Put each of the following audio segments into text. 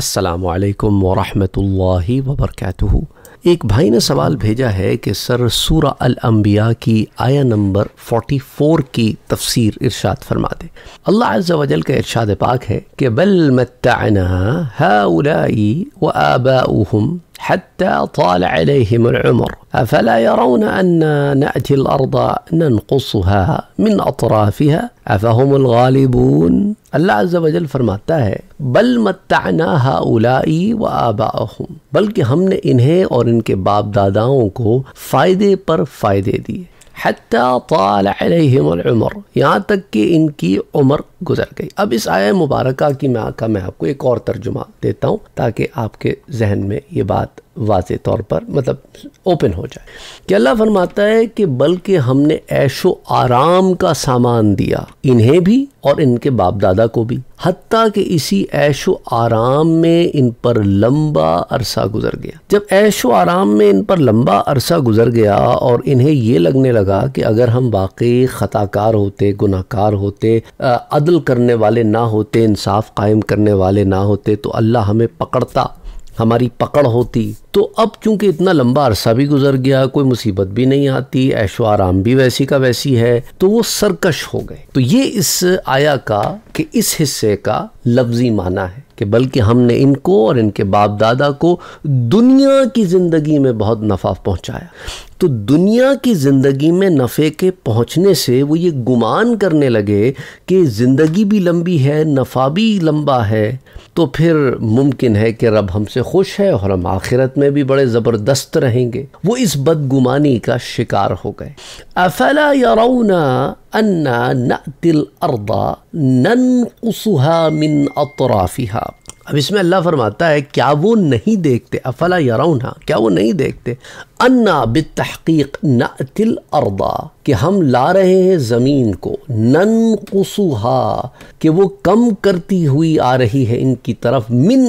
असलकम वरहमल वबरक एक भाई ने सवाल भेजा है कि सर सूरा अल अम्बिया की आया नंबर 44 की तफसीर इरशाद फरमा दे अल्लाह अज्जल का इरशाद पाक है कि बल मतना हाउलाई व आबाउहुम حتى طال عليهم العمر افلا يرون ان ناتي الارض ننقصها من اطرافها افهم الغالبون الله عز وجل فرماتا ہے بل متعنا هؤلاء وآباؤهم بلکہ ہم نے انہیں اور ان کے باپ داداؤں کو فائدے پر فائدے دیے حتى طال عليهم العمر یہاں تكي کہ عمر गुजर गई अब इस आय मुबारक की मैं का मैं आपको एक और तर्जुमा देता हूँ ताकि आपके जहन में ये बात वाज तौर पर मतलब ओपन हो जाए कि अल्लाह फरमाता है कि बल्कि हमने ऐशो आराम का सामान दिया इन्हें भी और इनके बाप दादा को भी हती कि इसी ऐशो आराम में इन पर लंबा अरसा गुजर गया जब ऐशो आराम में इन पर लंबा अरसा गुजर गया और इन्हें ये लगने लगा कि अगर हम वाकई ख़ताकार होते गुनाकार होते अदल अदल करने वाले ना होते इंसाफ कायम करने वाले ना होते तो अल्लाह हमें पकड़ता हमारी पकड़ होती तो अब चूंकि इतना लंबा अरसा भी गुजर गया कोई मुसीबत भी नहीं आती ऐशो आराम भी वैसी का वैसी है तो वो सरकश हो गए तो ये इस आया का कि इस हिस्से का लफ्जी माना है कि बल्कि हमने इनको और इनके बाप दादा को दुनिया की ज़िंदगी में बहुत नफा पहुंचाया तो दुनिया की ज़िंदगी में नफ़े के पहुँचने से वो ये गुमान करने लगे कि ज़िंदगी भी लंबी है नफ़ा भी लंबा है तो फिर मुमकिन है कि रब हमसे खुश है और हम आखिरत में भी बड़े ज़बरदस्त रहेंगे वो इस बदगुमानी का शिकार हो गए अफला यरौना अन्ना नतिल नन मिन अतराफ़िहा अब इसमें अल्लाह फरमाता है क्या वो नहीं देखते अफला यराउना क्या वो नहीं देखते अन्ना बितहकीक नतिल अरदा कि हम ला रहे हैं ज़मीन को नन कसूहा कि वो कम करती हुई आ रही है इनकी तरफ मिन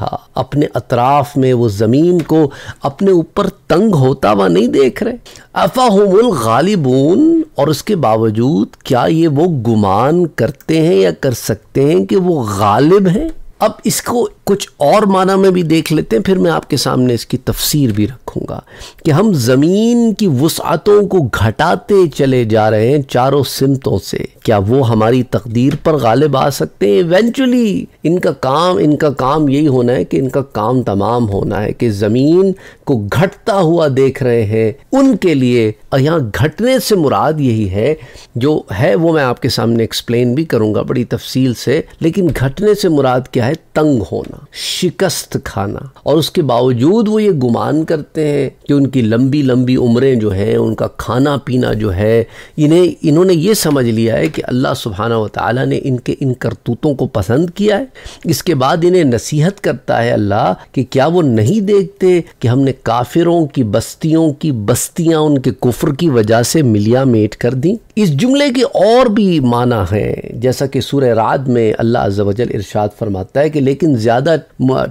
हा अपने अतराफ़ में वो ज़मीन को अपने ऊपर तंग होता हुआ नहीं देख रहे अफ़ाहमुल गालिबून और उसके बावजूद क्या ये वो गुमान करते हैं या कर सकते हैं कि वो गालिब हैं अब इसको कुछ और माना में भी देख लेते हैं फिर मैं आपके सामने इसकी तफसीर भी रखूँगा कि हम ज़मीन की वसातों को घटाते चले जा रहे हैं चारों सिमतों से क्या वो हमारी तकदीर पर गालिब आ सकते हैं इवेंचुअली इनका काम इनका काम यही होना है कि इनका काम तमाम होना है कि ज़मीन को घटता हुआ देख रहे हैं उनके लिए यहाँ घटने से मुराद यही है जो है वो मैं आपके सामने एक्सप्लेन भी करूँगा बड़ी तफसील से लेकिन घटने से मुराद क्या है तंग होना शिकस्त खाना और उसके बावजूद वो ये गुमान करते हैं कि उनकी लंबी लंबी उम्रें जो हैं उनका खाना पीना जो है इन्हें इन्होंने ये समझ लिया है कि कि अल्लाह सुबहाना ताली ने इनके इन करतूतों को पसंद किया है इसके बाद इन्हें नसीहत करता है अल्लाह कि क्या वो नहीं देखते कि हमने काफिरों की बस्तियों की बस्तियाँ उनके कुफर की वजह से मिलिया मेट कर दी इस जुमले के और भी माना है जैसा कि सूर्य रात में अल्लाह अजल इरशाद फरमाता है कि लेकिन ज़्यादा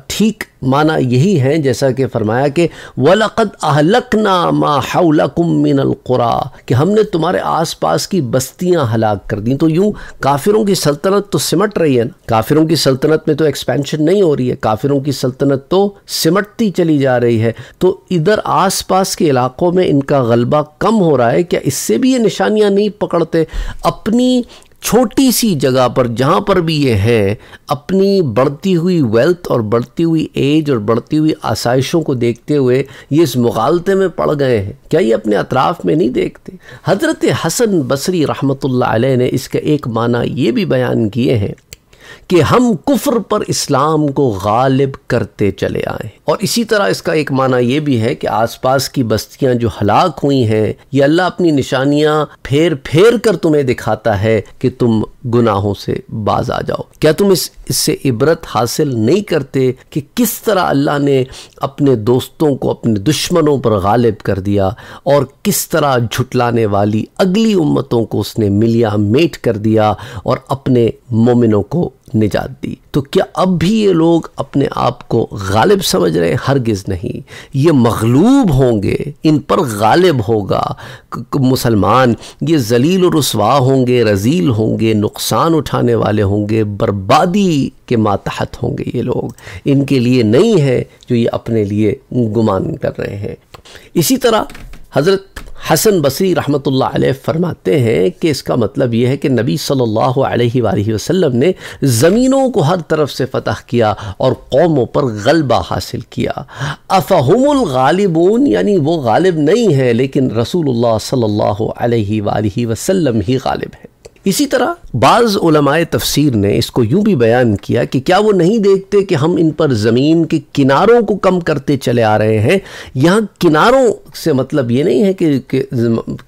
ठीक माना यही है जैसा कि फरमाया कि वलक़द अहलकना माहकुमिनकुरा कि हमने तुम्हारे आसपास की बस्तियां हलाक कर दी तो यूं काफिरों की सल्तनत तो सिमट रही है ना काफिरों की सल्तनत में तो एक्सपेंशन नहीं हो रही है काफिरों की सल्तनत तो सिमटती चली जा रही है तो इधर आसपास के इलाकों में इनका गलबा कम हो रहा है क्या इससे भी ये निशानियां नहीं पकड़ते अपनी छोटी सी जगह पर जहाँ पर भी ये हैं अपनी बढ़ती हुई वेल्थ और बढ़ती हुई एज और बढ़ती हुई आसाइशों को देखते हुए ये इस मुगालते में पड़ गए हैं क्या ये अपने अतराफ़ में नहीं देखते हज़रत हसन बसरी रहमत ने इसका एक माना ये भी बयान किए हैं कि हम कुफर पर इस्लाम को गालिब करते चले आए और इसी तरह इसका एक माना यह भी है कि आसपास की बस्तियां जो हलाक हुई हैं ये अल्लाह अपनी निशानियां फेर फेर कर तुम्हें दिखाता है कि तुम गुनाहों से बाज आ जाओ क्या तुम इस इससे इबरत हासिल नहीं करते कि किस तरह अल्लाह ने अपने दोस्तों को अपने दुश्मनों पर गालिब कर दिया और किस तरह झुटलाने वाली अगली उम्मतों को उसने मिलिया मेट कर दिया और अपने मोमिनों को निजात दी तो क्या अब भी ये लोग अपने आप को गालिब समझ रहे हैं हरगिज़ नहीं ये मगलूब होंगे इन पर गालिब होगा मुसलमान ये जलील और रसवा होंगे रजील होंगे नुकसान उठाने वाले होंगे बर्बादी के मातहत होंगे ये लोग इनके लिए नहीं है जो ये अपने लिए गुमान कर रहे हैं इसी तरह हज़रत हसन बसरी रहमतुल्लाह अलैह फरमाते हैं कि इसका मतलब यह है कि नबी सल्लल्लाहु अलैहि वसल्लम ने ज़मीनों को हर तरफ से फतह किया और कौमों पर गलबा हासिल किया अफ़हमुल गालिबून यानी वो गालिब नहीं है लेकिन रसूलुल्लाह सल्लल्लाहु अलैहि वसल्लम ही गालिब है इसी तरह बाज़ उलमाए तफसीर ने इसको यूं भी बयान किया कि क्या वो नहीं देखते कि हम इन पर ज़मीन के किनारों को कम करते चले आ रहे हैं यहाँ किनारों से मतलब ये नहीं है कि, कि,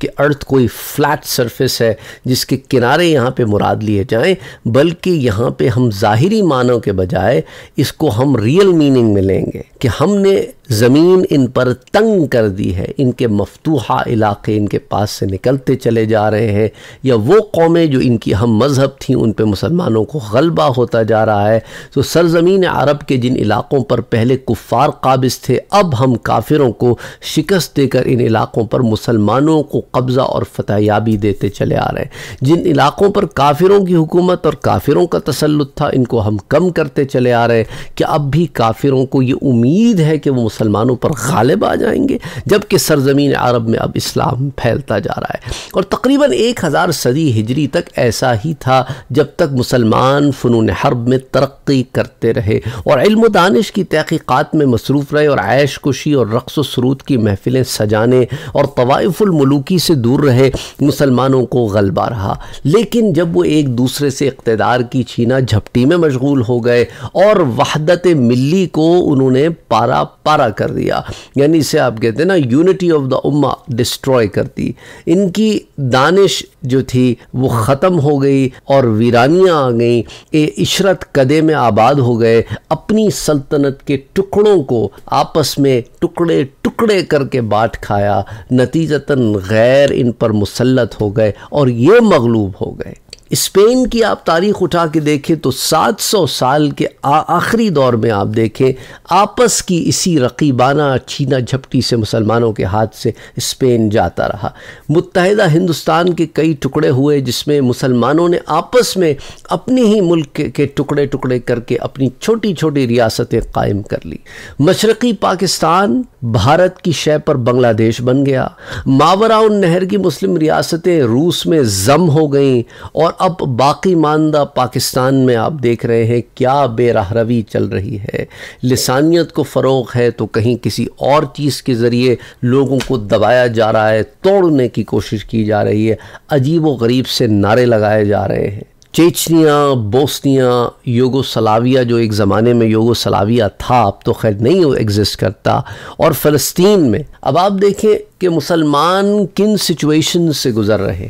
कि अर्थ कोई फ्लैट सरफेस है जिसके किनारे यहाँ पे मुराद लिए जाएं बल्कि यहाँ पे हम ज़ाहरी मानों के बजाय इसको हम रियल मीनिंग में लेंगे कि हमने ज़मीन इन पर तंग कर दी है इनके मफतूहा इलाके इनके पास से निकलते चले जा रहे हैं या वो कौमें में जो इनकी हम मज़हब थी उन पर मुसलमानों को गलबा होता जा रहा है तो सरजमीन अरब के जिन इलाक़ों पर पहले कुफ़ार काबिज थे अब हम काफिरों को शिकस्त देकर इन इलाक़ों पर मुसलमानों को कब्ज़ा और फतेहयाबी देते चले आ रहे हैं जिन इलाक़ों पर काफिरों की हुकूमत और काफिरों का तसलुत था इनको हम कम करते चले आ रहे हैं कि अब भी काफिरों को ये उम्मीद है कि वो मुसलमानों पर गालिब आ जाएंगे जबकि सरजमीन अरब में अब इस्लाम फैलता जा रहा है और तकरीबन एक हज़ार सदी हिजरी तक ऐसा ही था जब तक मुसलमान फ़नून हरब में तरक्की करते रहे और इल्म दानिश की तहकीक़ात में मसरूफ़ रहे और ऐश कुशी और रक़स सरूद की महफ़िलें सजाने और तवाइफ़ुलमलूकी से दूर रहे मुसलमानों को गलबा रहा लेकिन जब वो एक दूसरे से इकतदार की छीना झपटी में मशगूल हो गए और वहदत मिली को उन्होंने पारा पारा कर दिया यानी इसे आप कहते हैं ना यूनिटी ऑफ द उम्मा डिस्ट्रॉय कर दी इनकी दानिश जो थी वो ख़त्म हो गई और वीरानियाँ आ गईं ये इशरत कदे में आबाद हो गए अपनी सल्तनत के टुकड़ों को आपस में टुकड़े टुकड़े करके बाट खाया नतीजतन गैर इन पर मुसलत हो गए और ये मगलूब हो गए स्पेन की आप तारीख उठा के देखें तो 700 साल के आखिरी दौर में आप देखें आपस की इसी रकीबाना छीना झपटी से मुसलमानों के हाथ से स्पेन जाता रहा मुतहदा हिंदुस्तान के कई टुकड़े हुए जिसमें मुसलमानों ने आपस में अपने ही मुल्क के टुकड़े टुकड़े करके अपनी छोटी छोटी रियासतें कायम कर ली मशरक़ी पाकिस्तान भारत की शय पर बंग्लादेश बन गया मावरा नहर की मुस्लिम रियासतें रूस में जम हो गईं और अब बाकी मानदा पाकिस्तान में आप देख रहे हैं क्या बेराहरवी चल रही है लसानियत को फ़रोग है तो कहीं किसी और चीज़ के ज़रिए लोगों को दबाया जा रहा है तोड़ने की कोशिश की जा रही है अजीब व गरीब से नारे लगाए जा रहे हैं चेचनिया बोस्निया योगोसलाविया जो एक ज़माने में योगोसलाविया था अब तो खैर नहीं एग्जिस्ट करता और फ़लस्तीन में अब आप देखें कि मुसलमान किन सिचुएशन से गुज़र रहे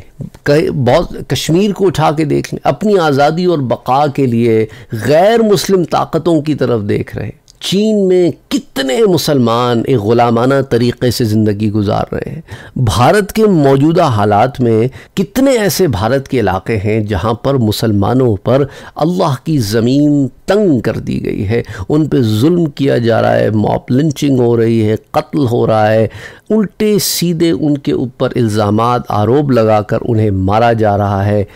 बहुत कश्मीर को उठा के देख लें अपनी आज़ादी और बका के लिए गैर मुस्लिम ताकतों की तरफ देख रहे चीन में कितने मुसलमान एक ग़ुलामाना तरीक़े से ज़िंदगी गुजार रहे हैं भारत के मौजूदा हालात में कितने ऐसे भारत के इलाके हैं जहाँ पर मुसलमानों पर अल्लाह की ज़मीन तंग कर दी गई है उन पर जुल्म किया जा रहा है मॉप लिंचिंग हो रही है कत्ल हो रहा है उल्टे सीधे उनके ऊपर इल्ज़ाम आरोप लगाकर उन्हें मारा जा रहा है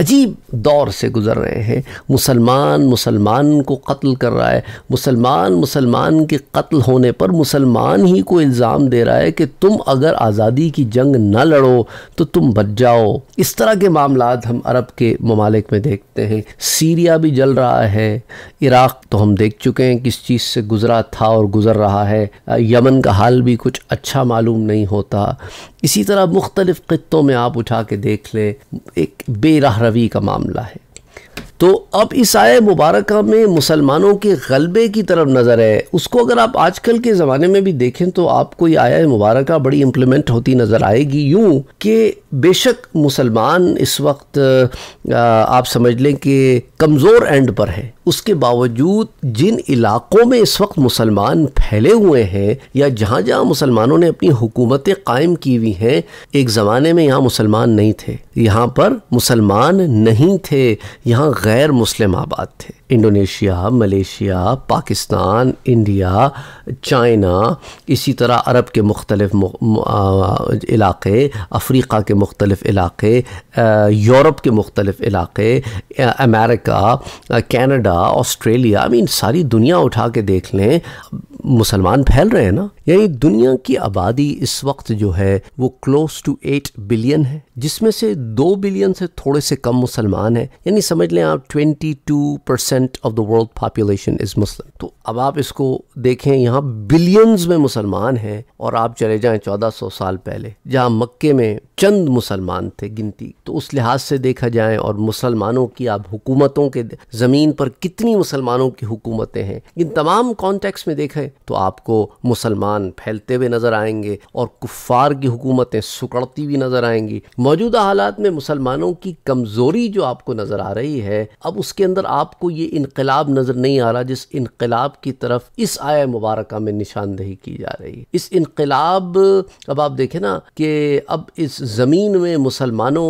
अजीब दौर से गुज़र रहे हैं मुसलमान मुसलमान को कत्ल कर रहा है मुसलमान मुसलमान के कत्ल होने पर मुसलमान ही को इल्ज़ाम दे रहा है कि तुम अगर आज़ादी की जंग न लड़ो तो तुम बच जाओ इस तरह के मामला हम अरब के ममालिक में देखते हैं सीरिया भी जल रहा है इराक़ तो हम देख चुके हैं किस चीज़ से गुज़रा था और गुज़र रहा है यमन का हाल भी कुछ अच्छा मालूम नहीं होता इसी तरह मुख्तलिफ़ ख़त्ों में आप उठा के देख लें एक बेराह रवी का मामला है तो अब इस आय मुबारक में मुसलमानों के गलबे की तरफ नज़र है उसको अगर आप आजकल के ज़माने में भी देखें तो आपको ये आया मुबारक बड़ी इम्प्लीमेंट होती नज़र आएगी यूँ कि बेशक मुसलमान इस वक्त आप समझ लें कि कमज़ोर एंड पर है उसके बावजूद जिन इलाकों में इस वक्त मुसलमान फैले हुए हैं या जहाँ जहाँ मुसलमानों ने अपनी हुकूमतें कायम की हुई हैं एक ज़माने में यहाँ मुसलमान नहीं थे यहाँ पर मुसलमान नहीं थे यहाँ गैर मुस्लिम आबाद थे Indonesia Malaysia Pakistan India China इसी तरह अरब के मुख्तलिफ इलाक़े अफ्रीका के मुख्तलिफ इलाक़े यूरोप के मुख्तलिफ इलाक़े America Canada Australia I mean सारी दुनिया उठा के देख लें मुसलमान फैल रहे हैं ना यानी दुनिया की आबादी इस वक्त जो है वो क्लोज टू एट बिलियन है जिसमें से दो बिलियन से थोड़े से कम मुसलमान हैं यानी समझ लें आप twenty two percent percent of the world population is Muslim तो अब आप इसको देखें यहाँ बिलियंस में मुसलमान हैं और आप चले जाएं 1400 साल पहले जहाँ मक्के में चंद मुसलमान थे गिनती तो उस लिहाज से देखा जाए और मुसलमानों की आप हुकूमतों के ज़मीन पर कितनी मुसलमानों की हुकूमतें हैं इन तमाम कॉन्टेक्स्ट में देखें तो आपको मुसलमान फैलते हुए नज़र आएंगे और कुफ़ार की हुकूमतें सुकड़ती हुई नज़र आएंगी मौजूदा हालात में मुसलमानों की कमज़ोरी जो आपको नज़र आ रही है अब उसके अंदर आपको ये इनकलाब नज़र नहीं आ रहा जिस इनकलाब की तरफ इस आया मुबारक में निशानदही की जा रही है इस इनकलाब अब आप देखें ना कि अब इस ज़मीन में मुसलमानों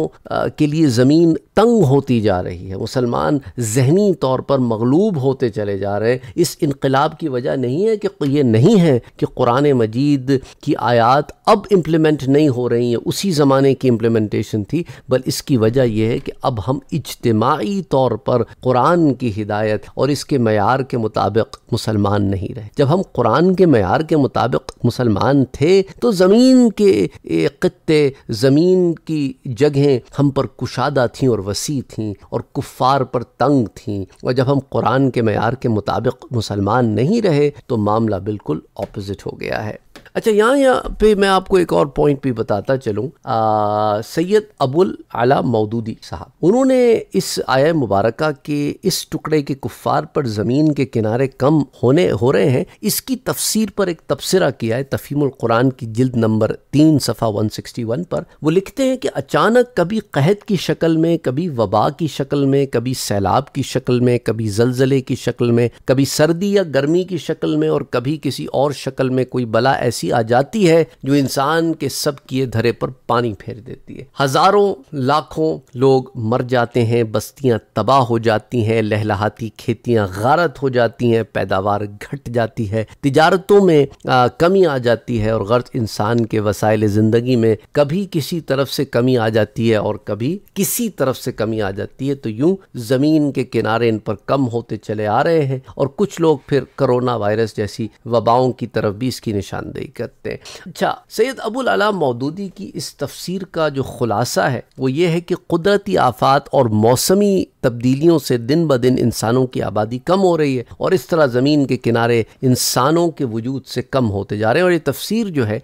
के लिए ज़मीन तंग होती जा रही है मुसलमान जहनी तौर पर मगलूब होते चले जा रहे हैं इस इनकलाब की वजह नहीं है कि ये नहीं है कि कुरान मजीद की आयात अब इम्प्लीमेंट नहीं हो रही है उसी ज़माने की इम्प्लीमेंटेशन थी बल इसकी वजह यह है कि अब हम इजतमाही तौर पर कुरान की हिदायत हिदायत और इसके मैार के मुताबिक मुसलमान नहीं रहे जब हम कुरान के मैार के मुताबिक मुसलमान थे तो ज़मीन के खत्े ज़मीन की जगहें हम पर कुशादा थीं और वसी थीं और कुफ़ार पर तंग थीं और जब हम कुरान के मैार के मुताबिक मुसलमान नहीं रहे तो मामला बिल्कुल अपोज़िट हो गया है अच्छा यहाँ यहाँ पे मैं आपको एक और पॉइंट भी बताता चलूँ सैयद अबुल आला मऊदूदी साहब उन्होंने इस आया मुबारक के इस टुकड़े के कुफ़ार पर ज़मीन के किनारे कम होने हो रहे हैं इसकी तफसीर पर एक तबसरा किया है तफ़ीमुल कुरान की जिल्द नंबर तीन सफ़ा 161 पर वो लिखते हैं कि अचानक कभी कहत की शक्ल में कभी वबा की शक्ल में कभी सैलाब की शक्ल में कभी जलजले की शक्ल में कभी सर्दी या गर्मी की शक्ल में और कभी किसी और शक्ल में कोई बला ऐसी ऐसी आ जाती है जो इंसान के सब किए धरे पर पानी फेर देती है हजारों लाखों लोग मर जाते हैं बस्तियां तबाह हो जाती हैं लहलाहाती खेतियां गारत हो जाती हैं पैदावार घट जाती है तिजारतों में आ, कमी आ जाती है और गर्ज इंसान के वसाइल ज़िंदगी में कभी किसी तरफ से कमी आ जाती है और कभी किसी तरफ से कमी आ जाती है तो यूं ज़मीन के किनारे इन पर कम होते चले आ रहे हैं और कुछ लोग फिर कोरोना वायरस जैसी वबाओं की तरफ भी इसकी निशानदेही हकीकत में अच्छा सैद अबुल अला मौदूदी की इस तफसीर का जो खुलासा है वो ये है कि कुदरती आफात और मौसमी तब्दीलियों से दिन ब दिन इंसानों की आबादी कम हो रही है और इस तरह ज़मीन के किनारे इंसानों के वजूद से कम होते जा रहे हैं और ये तफसीर जो है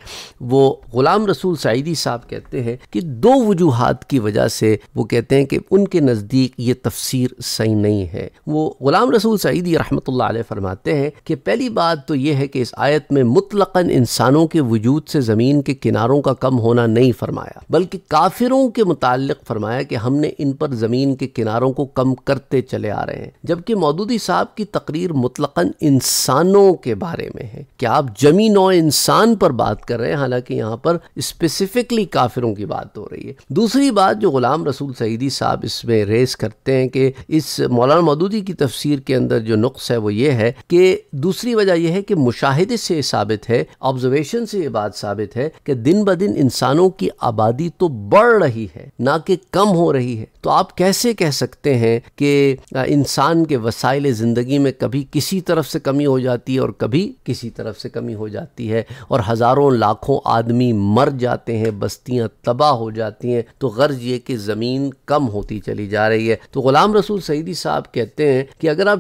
वो ग़ुलाम रसूल सईदी साहब कहते हैं कि दो वजूहत की वजह से वो कहते हैं कि उनके नज़दीक ये तफसीर सही नहीं है वो ग़ुलाम रसूल सईदी रहमत फरमाते हैं कि पहली बात तो ये है कि इस आयत में मुतलक़ा इंसानों के वजूद से ज़मीन के किनारों का कम होना नहीं फरमाया बल्कि काफिरों के मुतल फरमाया कि हमने इन पर ज़मीन के किनारों को कम करते चले आ रहे हैं जबकि मौदूदी साहब की तकरीर मुतलकन इंसानों के बारे में है क्या आप जमी नौ इंसान पर बात कर रहे हैं हालांकि यहाँ पर स्पेसिफिकली काफिरों की बात हो रही है दूसरी बात जो गुलाम रसूल सईदी साहब इसमें रेस करते हैं कि इस मौलाना मदूदी की तफसीर के अंदर जो नुक्स है वो ये है कि दूसरी वजह यह है कि मुशाहिदे से साबित है ऑब्जर्वेशन से ये बात साबित है कि दिन ब दिन इंसानों की आबादी तो बढ़ रही है ना कि कम हो रही है तो आप कैसे कह सकते हैं हैं कि इंसान के वसाइल ज़िंदगी में कभी किसी तरफ से कमी हो जाती है और कभी किसी तरफ से कमी हो जाती है और हज़ारों लाखों आदमी मर जाते हैं बस्तियाँ तबाह हो जाती हैं तो गर्ज ये कि ज़मीन कम होती चली जा रही है तो ग़ुलाम रसूल सईदी साहब कहते हैं कि अगर आप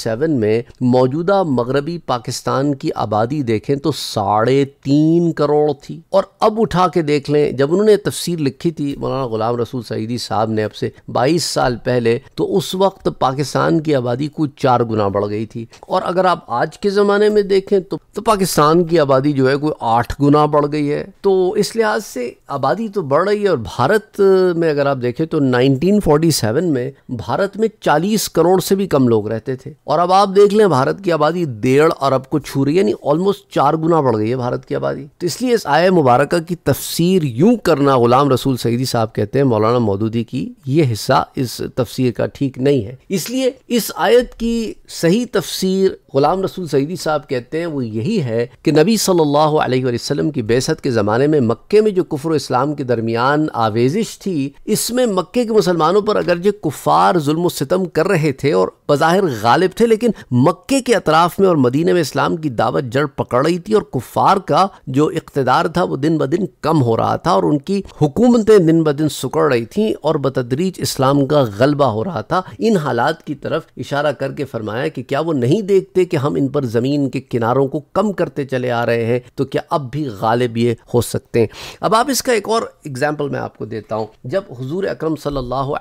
सेवन में मौजूदा मगरबी पाकिस्तान की आबादी देखें तो साढ़े तीन करोड़ थी और अब उठा के देख लें जब उन्होंने तफसीर लिखी थी मौलाना ग़ुलाम रसूल सईदी साहब ने अब से बाईस 20 साल पहले तो उस वक्त पाकिस्तान की आबादी कुछ चार गुना बढ़ गई थी और अगर आप आज के ज़माने में देखें तो, तो पाकिस्तान की आबादी जो है कोई आठ गुना बढ़ गई है तो इस लिहाज से आबादी तो बढ़ रही है और भारत में अगर आप देखें तो 1947 में भारत में 40 करोड़ से भी कम लोग रहते थे और अब आप देख लें भारत की आबादी डेढ़ अरब को छू रही है यानी ऑलमोस्ट चार गुना बढ़ गई है भारत की आबादी तो इसलिए इस आय मुबारक की तफसीर यूं करना गुलाम रसूल सईदी साहब कहते हैं मौलाना मौदूदी की ये हिस्सा इस तफसीर का ठीक नहीं है इसलिए इस आयत की सही तफसीर गुलाम रसूल सईदी साहब कहते हैं वो यही है कि नबी सल्लल्लाहु अलैहि वसल्लम की बेसत के ज़माने में मक्के में जो कुफर इस्लाम के दरमियान आवेजिश थी इसमें मक्के के मुसलमानों पर अगर जो कुफार जुल्म सितम कर रहे थे और बाहिर गालिब थे लेकिन मक्के के अतराफ में और मदीने में इस्लाम की दावत जड़ पकड़ रही थी और कुफार का जो इकतदार था वो दिन ब दिन कम हो रहा था और उनकी हुकूमतें दिन ब दिन सुकड़ रही थी और बतदरीज इस्लाम का गलबा हो रहा था इन हालात की तरफ इशारा करके फरमाया कि क्या वो नहीं देखते कि हम इन पर ज़मीन के किनारों को कम करते चले आ रहे हैं तो क्या अब भी गालिब ये हो सकते हैं अब आप इसका एक और एग्ज़ाम्पल मैं आपको देता हूँ जब हजूर अक्रम सल्लल्लाहु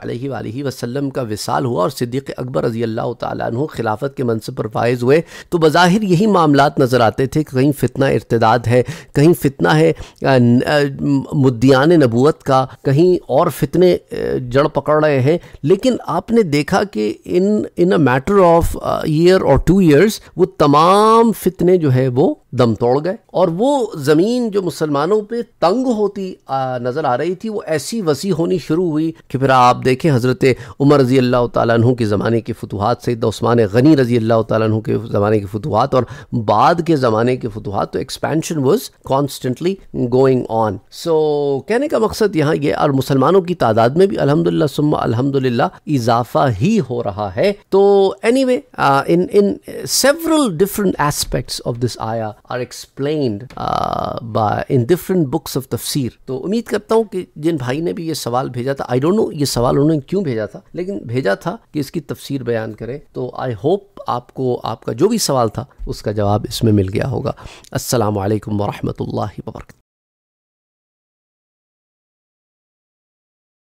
का विसाल हुआ और सिद्दीक़ अकबर रजी अल्लाह तु खिलाफत के मनसब पर फायज़ हुए तो बज़ाहिर यही मामला नज़र आते थे कि कहीं फ़ितना इरतदाद है कहीं फ़ितना है मुद्दियान नबूत का कहीं और फितने जड़ पकड़ रहे हैं है लेकिन आपने देखा कि in in a matter of year और टू ईयर्स वो तमाम फितने जो है वो दम तोड़ गए और वो ज़मीन जो मुसलमानों पे तंग होती नज़र आ रही थी वो ऐसी वसी होनी शुरू हुई कि फिर आप देखें हज़रत उमर रज़ी अल्लाह तु के ज़माने की फतूहत सैद उस्मान गनी रज़ी अल्लाह तु के ज़माने की फतूहत और बाद के ज़माने की फतूहत तो expansion was constantly going on so कहने का मकसद यहाँ ये और मुसलमानों की तादाद में भी अलहमदिल्ला सुम अलहमदिल्ला इजाफा ही हो रहा है तो anyway in in several different aspects of this आया are explained in different books of तफसीर तो उम्मीद करता हूँ कि जिन भाई ने भी ये सवाल भेजा था आई डोंट नो ये सवाल उन्होंने क्यों भेजा था लेकिन भेजा था कि इसकी तफसीर बयान करें तो आई होप आपको आपका जो भी सवाल था उसका जवाब इसमें मिल गया होगा असलकम वरहमल वर्क